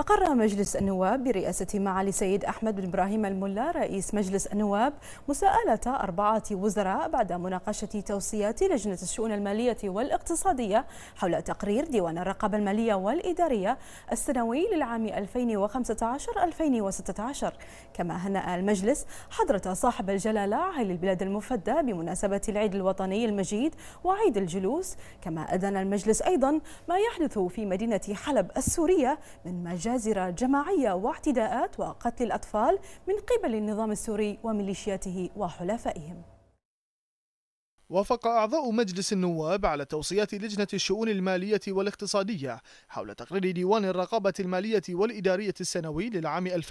أقر مجلس النواب برئاسة معالي سيد أحمد بن إبراهيم الملا رئيس مجلس النواب مساءلة أربعة وزراء بعد مناقشة توصيات لجنة الشؤون المالية والاقتصادية حول تقرير ديوان الرقابة المالية والإدارية السنوي للعام 2015-2016 كما هنأ المجلس حضرة صاحب الجلالة عائل البلاد المفدى بمناسبة العيد الوطني المجيد وعيد الجلوس كما أدان المجلس أيضا ما يحدث في مدينة حلب السورية من مجال جازرة جماعية واعتداءات وقتل الأطفال من قبل النظام السوري وميليشياته وحلفائهم وافق أعضاء مجلس النواب على توصيات لجنة الشؤون المالية والاقتصادية حول تقرير ديوان الرقابة المالية والإدارية السنوي للعام 2015-2016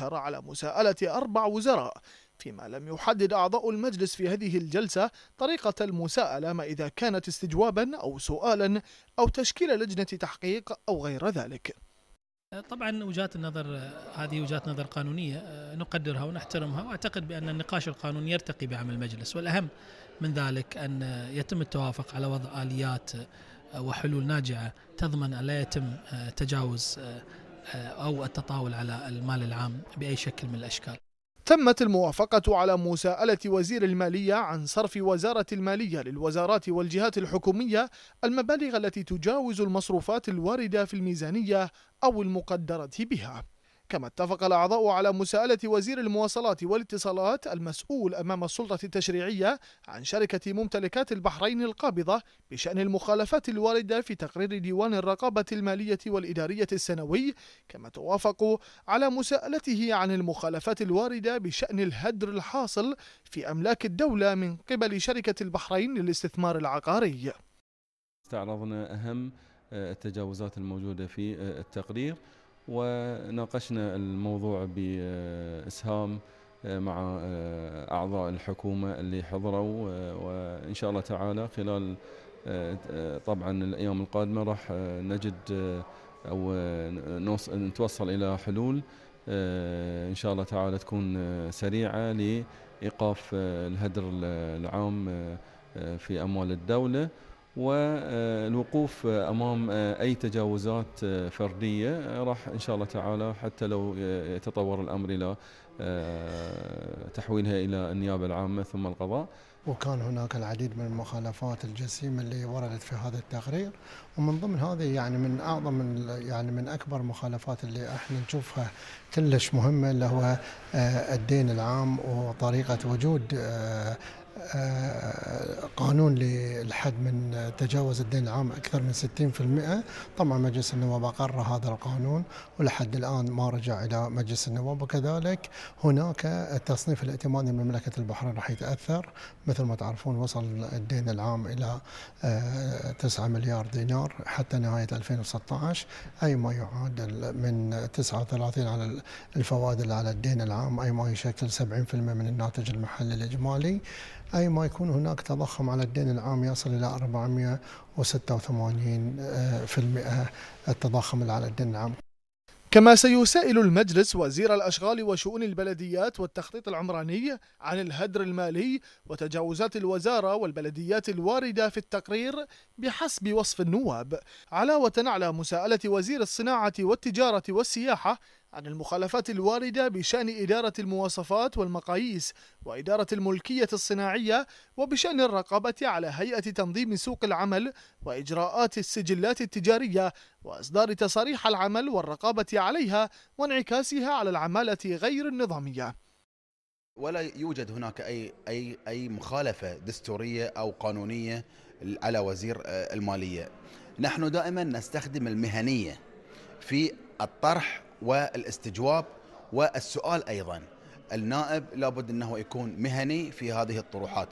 على مساءلة أربع وزراء فيما لم يحدد أعضاء المجلس في هذه الجلسة طريقة المساءلة ما إذا كانت استجوابا أو سؤالا أو تشكيل لجنة تحقيق أو غير ذلك طبعا وجهات النظر هذه وجهات نظر قانونيه آه، نقدرها ونحترمها واعتقد بان النقاش القانوني يرتقي بعمل المجلس والاهم من ذلك ان يتم التوافق على وضع اليات آه، وحلول ناجعه تضمن ان لا يتم آه، تجاوز او التطاول على المال العام باي شكل من الاشكال. تمت الموافقة على مساءلة وزير المالية عن صرف وزارة المالية للوزارات والجهات الحكومية المبالغ التي تجاوز المصروفات الواردة في الميزانية أو المقدرة بها كما اتفق الأعضاء على مساءلة وزير المواصلات والاتصالات المسؤول أمام السلطة التشريعية عن شركة ممتلكات البحرين القابضة بشأن المخالفات الواردة في تقرير ديوان الرقابة المالية والإدارية السنوي كما توافقوا على مساءلته عن المخالفات الواردة بشأن الهدر الحاصل في أملاك الدولة من قبل شركة البحرين للاستثمار العقاري استعرضنا أهم آه، التجاوزات الموجودة في آه، التقرير وناقشنا الموضوع باسهام آه، مع آه، اعضاء الحكومه اللي حضروا آه، وان شاء الله تعالى خلال طبعا الايام القادمه راح نجد او نتوصل الى حلول ان شاء الله تعالى تكون سريعه لايقاف الهدر العام في اموال الدوله والوقوف امام اي تجاوزات فرديه راح ان شاء الله تعالى حتى لو يتطور الامر الى آه، تحويلها الى النيابه العامه ثم القضاء. وكان هناك العديد من المخالفات الجسيمه اللي وردت في هذا التقرير ومن ضمن هذه يعني من اعظم يعني من اكبر المخالفات اللي احنا نشوفها كلش مهمه اللي هو آه، الدين العام وطريقه وجود آه، آه، قانون للحد من تجاوز الدين العام أكثر من 60% طبعا مجلس النواب أقر هذا القانون ولحد الآن ما رجع إلى مجلس النواب وكذلك هناك التصنيف الائتماني لمملكة البحرين راح يتأثر مثل ما تعرفون وصل الدين العام إلى 9 آه، مليار دينار حتى نهاية 2016 أي ما يعادل من 39 على الفوائد على الدين العام أي ما يشكل 70% من الناتج المحلي الإجمالي أي ما يكون هناك تضخم على الدين العام يصل إلى 486% التضخم على الدين العام كما سيسائل المجلس وزير الأشغال وشؤون البلديات والتخطيط العمراني عن الهدر المالي وتجاوزات الوزارة والبلديات الواردة في التقرير بحسب وصف النواب علاوة على مساءلة وزير الصناعة والتجارة والسياحة عن المخالفات الواردة بشأن إدارة المواصفات والمقاييس وإدارة الملكية الصناعية وبشأن الرقابة على هيئة تنظيم سوق العمل وإجراءات السجلات التجارية وإصدار تصاريح العمل والرقابة عليها وانعكاسها على العمالة غير النظامية ولا يوجد هناك أي, أي, أي مخالفة دستورية أو قانونية على وزير آه، المالية نحن دائما نستخدم المهنية في الطرح والاستجواب والسؤال أيضا النائب لابد أنه يكون مهني في هذه الطروحات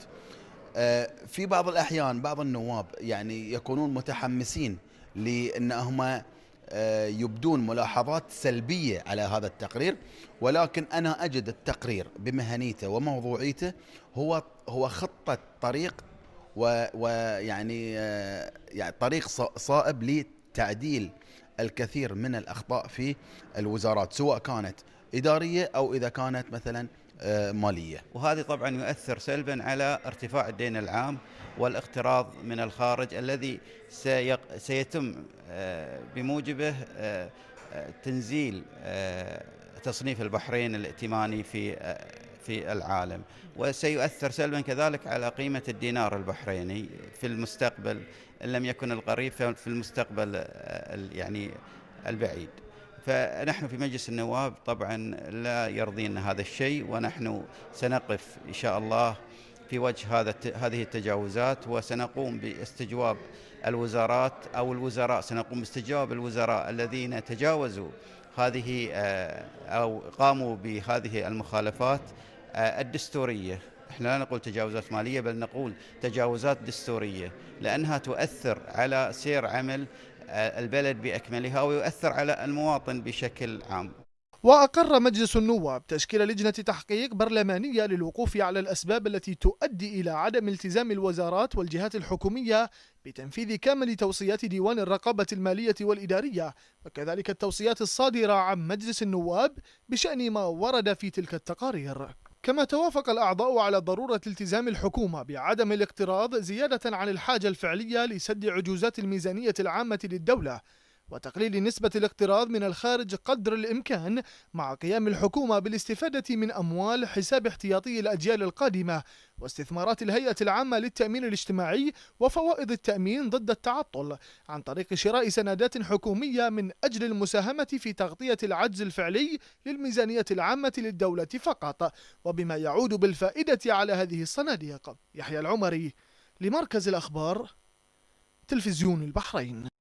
آه، في بعض الأحيان بعض النواب يعني يكونون متحمسين لأنهم آه، يبدون ملاحظات سلبية على هذا التقرير ولكن أنا أجد التقرير بمهنيته وموضوعيته هو هو خطة طريق ويعني آه، يعني طريق صائب لتعديل الكثير من الاخطاء في الوزارات سواء كانت اداريه او اذا كانت مثلا آه، ماليه. وهذه طبعا يؤثر سلبا على ارتفاع الدين العام والاقتراض من الخارج الذي سيتم آه، بموجبه آه، تنزيل تصنيف البحرين الائتماني في في العالم وسيؤثر سلبا كذلك على قيمة الدينار البحريني في المستقبل إن لم يكن القريب في المستقبل آه، يعني البعيد فنحن في مجلس النواب طبعا لا يرضينا هذا الشيء ونحن سنقف إن شاء الله في وجه هذا هذه التجاوزات وسنقوم باستجواب الوزارات او الوزراء سنقوم باستجواب الوزراء الذين تجاوزوا هذه آه، او قاموا بهذه المخالفات آه، الدستورية احنا لا نقول تجاوزات مالية بل نقول تجاوزات دستورية لأنها تؤثر على سير عمل آه، البلد بأكملها ويؤثر على المواطن بشكل عام وأقر مجلس النواب تشكيل لجنة تحقيق برلمانية للوقوف على الأسباب التي تؤدي إلى عدم التزام الوزارات والجهات الحكومية بتنفيذ كامل توصيات ديوان الرقابة المالية والإدارية وكذلك التوصيات الصادرة عن مجلس النواب بشأن ما ورد في تلك التقارير كما توافق الأعضاء على ضرورة التزام الحكومة بعدم الاقتراض زيادة عن الحاجة الفعلية لسد عجوزات الميزانية العامة للدولة وتقليل نسبة الاقتراض من الخارج قدر الإمكان مع قيام الحكومة بالاستفادة من أموال حساب احتياطي الأجيال القادمة واستثمارات الهيئة العامة للتأمين الاجتماعي وفوائد التأمين ضد التعطل عن طريق شراء سندات حكومية من أجل المساهمة في تغطية العجز الفعلي للميزانية العامة للدولة فقط وبما يعود بالفائدة على هذه الصناديق يحيى العمري لمركز الأخبار تلفزيون البحرين